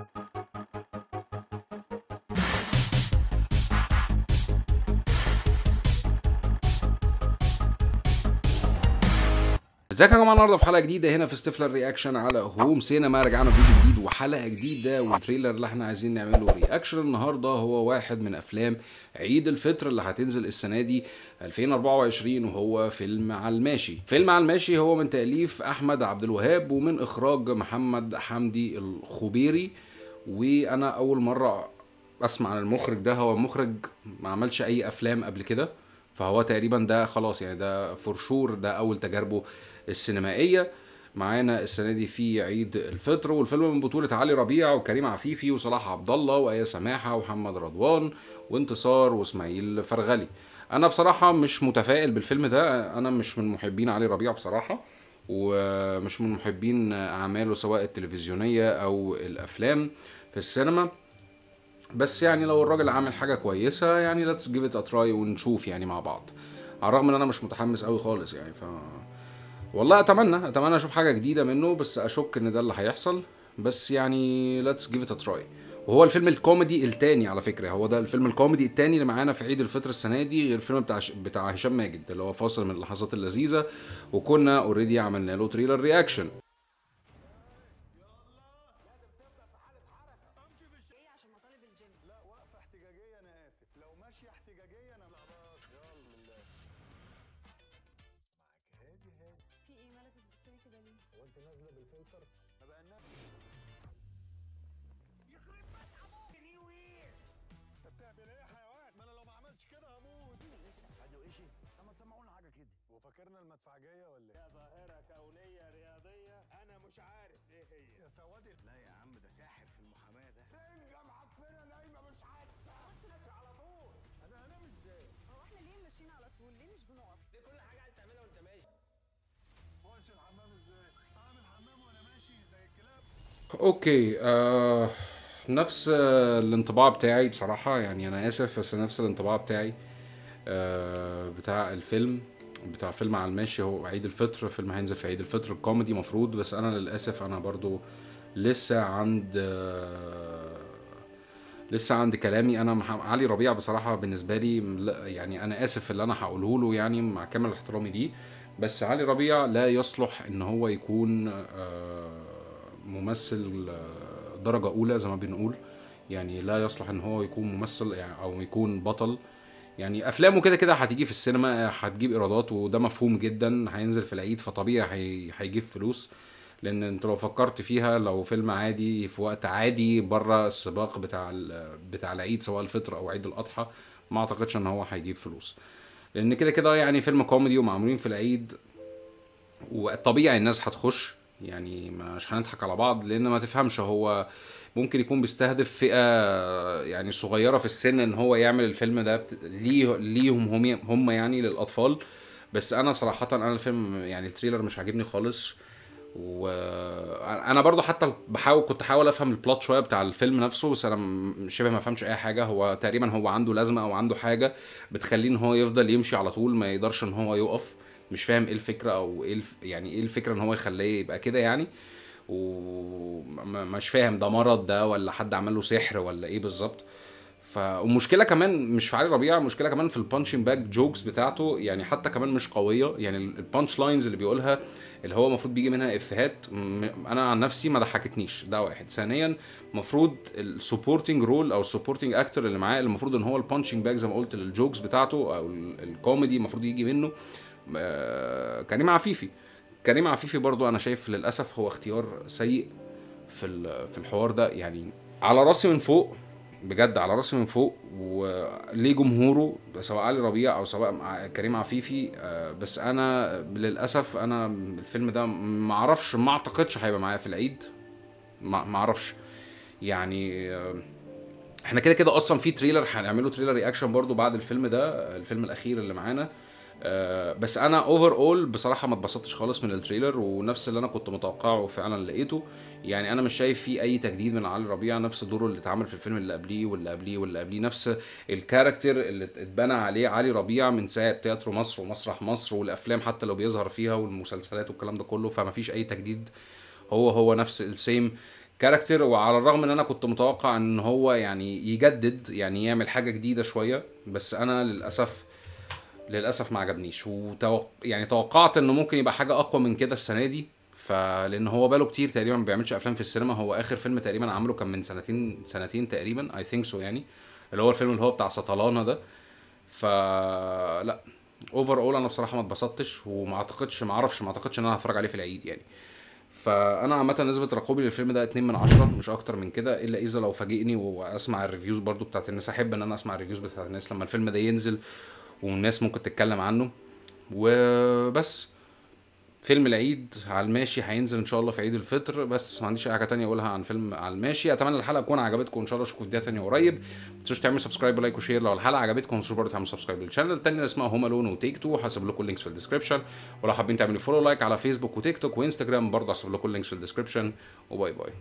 ازيكم يا جماعه النهارده في حلقه جديده هنا في ستيفلر رياكشن على هوم سينما رجعنا فيديو جديد وحلقه جديده والتريلر اللي احنا عايزين نعمله رياكشن النهارده هو واحد من افلام عيد الفطر اللي هتنزل السنه دي 2024 وهو فيلم على الماشي فيلم على الماشي هو من تاليف احمد عبد الوهاب ومن اخراج محمد حمدي الخبيري وانا اول مره اسمع عن المخرج ده هو مخرج ما عملش اي افلام قبل كده فهو تقريبا ده خلاص يعني ده فور شور ده اول تجاربه السينمائيه معانا السنه دي في عيد الفطر والفيلم من بطوله علي ربيع وكريم عفيفي وصلاح عبد الله وايه سماحه ومحمد رضوان وانتصار واسماعيل فرغلي انا بصراحه مش متفائل بالفيلم ده انا مش من محبين علي ربيع بصراحه ومش من محبين اعماله سواء التلفزيونيه او الافلام في السينما بس يعني لو الراجل عامل حاجه كويسه يعني ليتس جيف ات تراي ونشوف يعني مع بعض على الرغم ان انا مش متحمس قوي خالص يعني ف والله اتمنى اتمنى اشوف حاجه جديده منه بس اشك ان ده اللي هيحصل بس يعني ليتس جيف ات تراي وهو الفيلم الكوميدي الثاني على فكره هو ده الفيلم الكوميدي الثاني اللي معانا في عيد الفطر السنه دي غير الفيلم بتاع بتاع هشام ماجد اللي هو فاصل من اللحظات اللذيذه وكنا اوريدي عملنا له تريلر رياكشن في ايه مالك بتبصلي كده ليه؟ هو انت نازله بالفلتر؟ ما بقى هدوا ايه ما تسمعوا لنا حاجه كده وفاكرنا المدفعجيه ولا ايه؟ يا ظاهره كونيه رياضيه انا مش عارف ايه هي يا سوادي لا يا عم ده ساحر في المحاماه ده تنجم معفنه نايمه مش عارفه كنت على طول انا هنام ازاي؟ هو احنا ليه ماشيين على طول؟ ليه مش بنقف؟ دي كل حاجه تعملها وانت ماشي وانش الحمام ازاي؟ اعمل حمام وانا ماشي زي الكلاب اوكي آه نفس الانطباع بتاعي بصراحة يعني أنا آسف بس نفس الانطباع بتاعي آه، بتاع الفيلم بتاع فيلم على الماشي هو عيد الفطر فيلم هينزل في عيد الفطر الكوميدي مفروض بس انا للاسف انا برضو لسه عند آه، لسه عند كلامي انا مح... علي ربيع بصراحه بالنسبه لي يعني انا اسف اللي انا هقوله له يعني مع كامل احترامي ليه بس علي ربيع لا يصلح ان هو يكون آه، ممثل درجه اولى زي ما بنقول يعني لا يصلح ان هو يكون ممثل يعني او يكون بطل يعني افلامه كده كده هتيجي في السينما هتجيب ايرادات وده مفهوم جدا هينزل في العيد فطبيعي هيجيب فلوس لان انت لو فكرت فيها لو فيلم عادي في وقت عادي بره السباق بتاع بتاع العيد سواء الفطر او عيد الاضحى ما اعتقدش ان هو هيجيب فلوس لان كده كده يعني فيلم كوميدي ومعمولين في العيد وطبيعي الناس هتخش يعني مش هنضحك على بعض لان ما تفهمش هو ممكن يكون بيستهدف فئه يعني صغيره في السن ان هو يعمل الفيلم ده بت... ليهم هم هم يعني للاطفال بس انا صراحه انا الفيلم يعني التريلر مش عاجبني خالص وانا برضو حتى بحاول كنت احاول افهم البلوت شويه بتاع الفيلم نفسه بس انا شبه ما فهمش اي حاجه هو تقريبا هو عنده لازمه او عنده حاجه بتخليه ان هو يفضل يمشي على طول ما يقدرش ان هو يقف مش فاهم ايه الفكره او ايه الف... يعني ايه الفكره ان هو يخليه يبقى كده يعني آه ومش فاهم ده مرض ده ولا حد عمل له سحر ولا ايه بالظبط ف ومشكله كمان مش في علي ربيع المشكله كمان في البانشنج باك جوكس بتاعته يعني حتى كمان مش قويه يعني البانش لاينز اللي بيقولها اللي هو المفروض بيجي منها افيهات انا عن نفسي ما ضحكتنيش ده واحد ثانيا المفروض السبورتنج رول او السبورتنج اكتر اللي معاه المفروض ان هو البانشنج باك زي ما قلت للجوكس بتاعته او الكوميدي المفروض يجي منه آه، كريم عفيفي كريم عفيفي برضو انا شايف للاسف هو اختيار سيء في في الحوار ده يعني على راسي من فوق بجد على راسي من فوق وليه جمهوره سواء علي ربيع او سواء كريم عفيفي آه، بس انا للاسف انا الفيلم ده ما اعرفش ما اعتقدش هيبقى معايا في العيد ما اعرفش يعني آه، احنا كده كده اصلا في تريلر هنعمله تريلر رياكشن برضو بعد الفيلم ده الفيلم الاخير اللي معانا آه بس انا اوفر اول بصراحه ما اتبسطتش خالص من التريلر ونفس اللي انا كنت متوقعه فعلا لقيته يعني انا مش شايف فيه اي تجديد من علي ربيع نفس دوره اللي اتعمل في الفيلم اللي قبليه واللي قبليه واللي قبليه نفس الكاركتر اللي اتبنى عليه علي ربيع من ساعه تياترو مصر ومسرح مصر والافلام حتى لو بيظهر فيها والمسلسلات والكلام ده كله فما فيش اي تجديد هو هو نفس السيم كاركتر وعلى الرغم ان انا كنت متوقع ان هو يعني يجدد يعني يعمل حاجه جديده شويه بس انا للاسف للاسف ما عجبنيش وتوق... يعني توقعت انه ممكن يبقى حاجه اقوى من كده السنه دي فلان هو بقاله كتير تقريبا ما بيعملش افلام في السينما هو اخر فيلم تقريبا عمله كان من سنتين سنتين تقريبا اي ثينك سو يعني اللي هو الفيلم اللي هو بتاع سطلانه ده فلا اوفر اول انا بصراحه ما اتبسطتش وما اعتقدش ما اعرفش ما اعتقدش ان انا هتفرج عليه في العيد يعني فانا عامه نسبه رقوبي للفيلم ده 2 من 10 مش اكتر من كده الا اذا لو فاجئني واسمع الريفيوز برضو بتاعت الناس احب ان انا اسمع الريفيوز بتاعت الناس لما الفيلم ده ينزل والناس ممكن تتكلم عنه وبس فيلم العيد على الماشي هينزل ان شاء الله في عيد الفطر بس ما عنديش اي حاجه تانية اقولها عن فيلم على الماشي اتمنى الحلقه تكون عجبتكم ان شاء الله اشوفكم في فيديو قريب ما تنسوش تعملوا سبسكرايب ولايك وشير لو الحلقه عجبتكم ما تنسوش برضه تعملوا سبسكرايب للشانل التاني اللي اسمها هوم الون وتيك تو هسيب لكم اللينكس في الديسكربشن ولو حابين تعملوا فولو لايك على فيسبوك وتيك توك وانستجرام برضه هسيب لكم اللينكس في الديسكربشن وباي باي